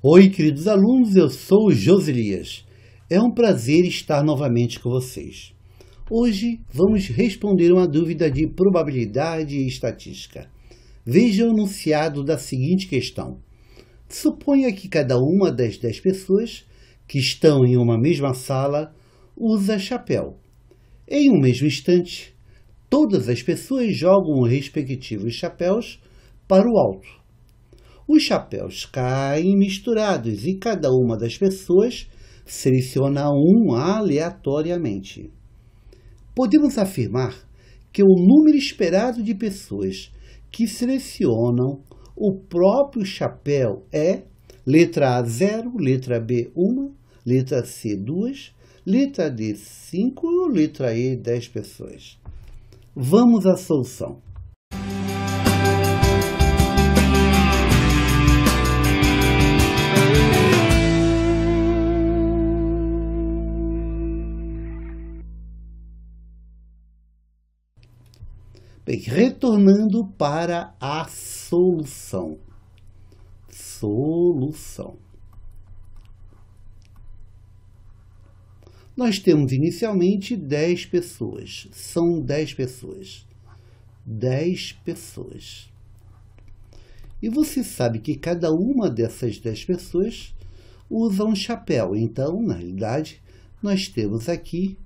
Oi, queridos alunos, eu sou o Joselias. É um prazer estar novamente com vocês. Hoje vamos responder uma dúvida de probabilidade e estatística. Veja o enunciado da seguinte questão. Suponha que cada uma das dez pessoas que estão em uma mesma sala usa chapéu. Em um mesmo instante, todas as pessoas jogam os respectivos chapéus para o alto os chapéus caem misturados e cada uma das pessoas seleciona um aleatoriamente. Podemos afirmar que o número esperado de pessoas que selecionam o próprio chapéu é letra A 0, letra B 1, letra C 2, letra D 5, letra E 10 pessoas. Vamos à solução. retornando para a solução. Solução. Nós temos inicialmente 10 pessoas. São 10 pessoas. 10 pessoas. E você sabe que cada uma dessas 10 pessoas usa um chapéu. Então, na realidade, nós temos aqui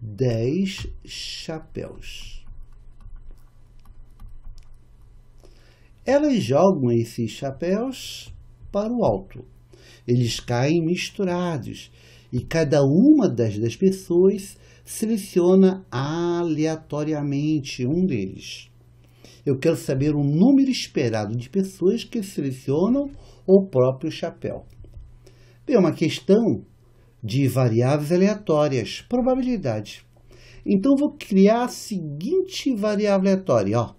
10 chapéus. elas jogam esses chapéus para o alto. Eles caem misturados e cada uma das dez pessoas seleciona aleatoriamente um deles. Eu quero saber o número esperado de pessoas que selecionam o próprio chapéu. é uma questão de variáveis aleatórias, probabilidade. Então, vou criar a seguinte variável aleatória, ó,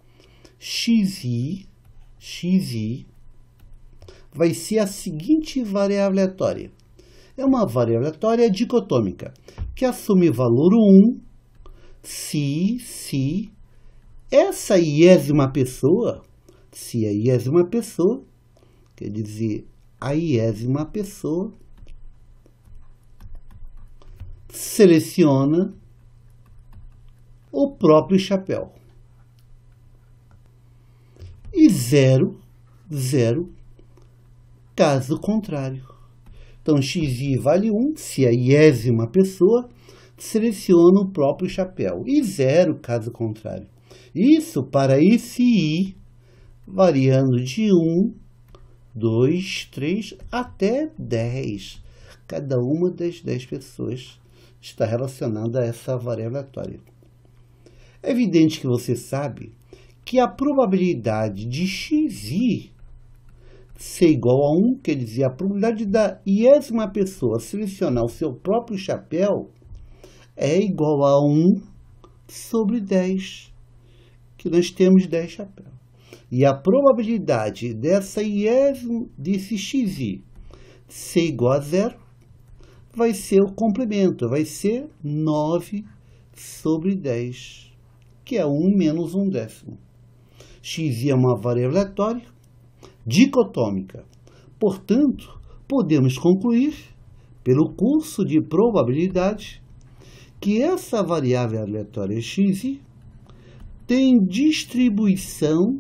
xi xi vai ser a seguinte variável aleatória. É uma variável aleatória dicotômica, que assume valor 1 se, se essa iésima pessoa, se a iésima pessoa, quer dizer, a iésima pessoa seleciona o próprio chapéu e zero, zero, caso contrário. Então, xi vale 1 se a é iésima pessoa seleciona o próprio chapéu, e zero, caso contrário. Isso para esse i, variando de 1, 2, 3 até 10. Cada uma das 10 pessoas está relacionada a essa variável aleatória. É evidente que você sabe que a probabilidade de xi ser igual a 1, quer dizer, a probabilidade da iésima pessoa selecionar o seu próprio chapéu é igual a 1 sobre 10, que nós temos 10 chapéus. E a probabilidade dessa iésima, desse xi ser igual a 0, vai ser o complemento, vai ser 9 sobre 10, que é 1 menos 1 décimo x é uma variável aleatória, dicotômica. Portanto, podemos concluir, pelo curso de probabilidade, que essa variável aleatória x tem distribuição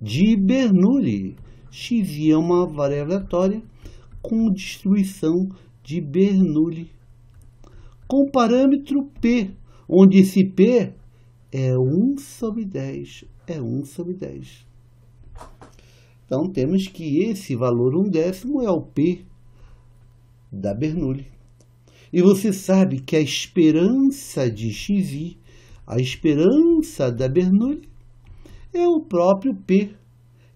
de Bernoulli. x é uma variável aleatória com distribuição de Bernoulli. Com parâmetro P, onde esse P é 1 sobre 10, é 1 sobre 10. Então temos que esse valor 1 décimo é o P da Bernoulli. E você sabe que a esperança de xi, a esperança da Bernoulli, é o próprio P,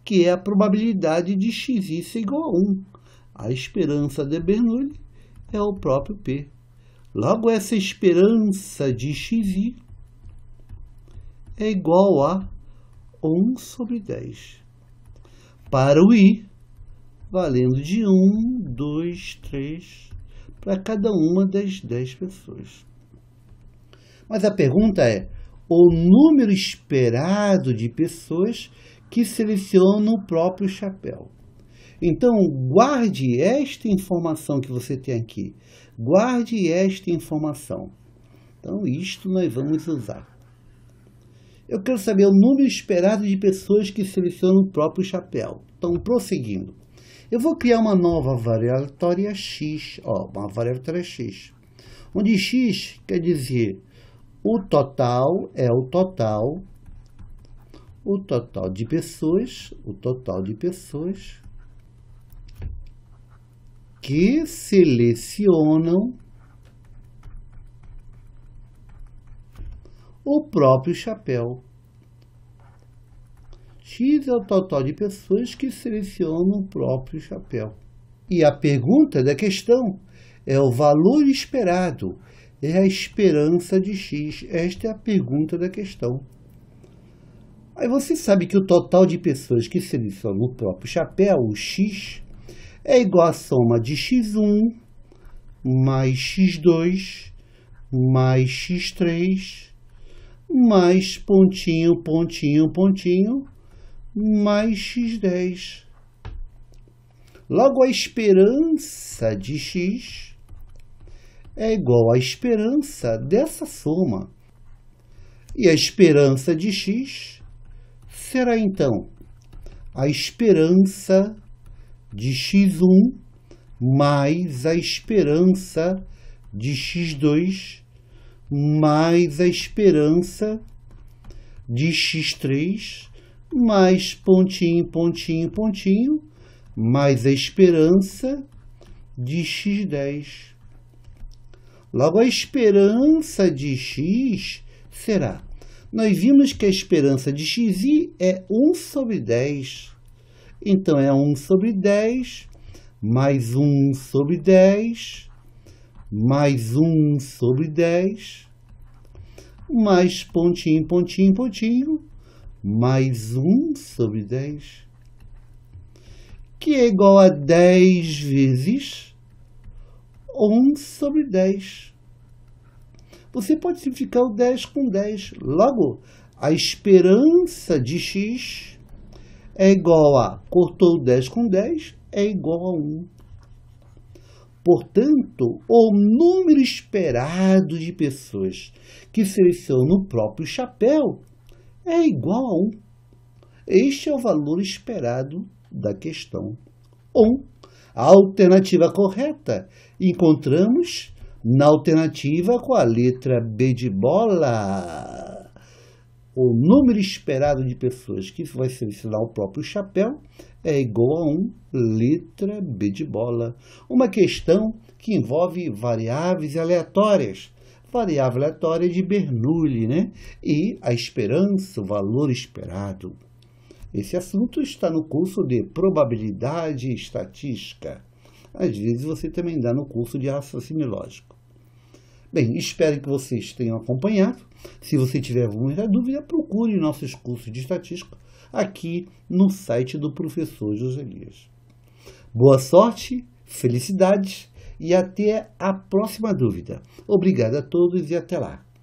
que é a probabilidade de xi ser igual a 1. A esperança de Bernoulli é o próprio P. Logo, essa esperança de xi é igual a 1 sobre 10. Para o i, valendo de 1, 2, 3, para cada uma das 10 pessoas. Mas a pergunta é: o número esperado de pessoas que selecionam o próprio chapéu. Então, guarde esta informação que você tem aqui. Guarde esta informação. Então, isto nós vamos usar. Eu quero saber o número esperado de pessoas que selecionam o próprio chapéu. Então, prosseguindo. Eu vou criar uma nova variável x, ó, uma variável x, onde x quer dizer o total é o total, o total de pessoas, o total de pessoas que selecionam o próprio chapéu. X é o total de pessoas que selecionam o próprio chapéu. E a pergunta da questão é o valor esperado, é a esperança de X. Esta é a pergunta da questão. Aí você sabe que o total de pessoas que selecionam o próprio chapéu, o X, é igual à soma de X1 mais X2 mais X3 mais pontinho, pontinho, pontinho, mais x10. Logo, a esperança de x é igual à esperança dessa soma. E a esperança de x será, então, a esperança de x1 mais a esperança de x2 mais a esperança de x3, mais pontinho, pontinho, pontinho, mais a esperança de x10. Logo, a esperança de x será. Nós vimos que a esperança de xi é 1 sobre 10. Então, é 1 sobre 10, mais 1 sobre 10, mais 1 sobre 10, mais pontinho, pontinho, pontinho, mais 1 sobre 10, que é igual a 10 vezes 1 sobre 10. Você pode simplificar o 10 com 10. Logo, a esperança de x é igual a, cortou 10 com 10, é igual a 1. Portanto, o número esperado de pessoas que selecionam o próprio chapéu é igual a 1. Este é o valor esperado da questão. 1. A alternativa correta encontramos na alternativa com a letra B de bola o número esperado de pessoas que vai selecionar o próprio chapéu é igual a 1 letra B de bola. Uma questão que envolve variáveis aleatórias. Variável aleatória de Bernoulli, né? E a esperança, o valor esperado. Esse assunto está no curso de probabilidade e estatística. Às vezes você também dá no curso de raciocínio lógico. Bem, espero que vocês tenham acompanhado. Se você tiver alguma dúvida, procure nossos cursos de estatística aqui no site do professor José Elias. Boa sorte, felicidades e até a próxima dúvida. Obrigado a todos e até lá.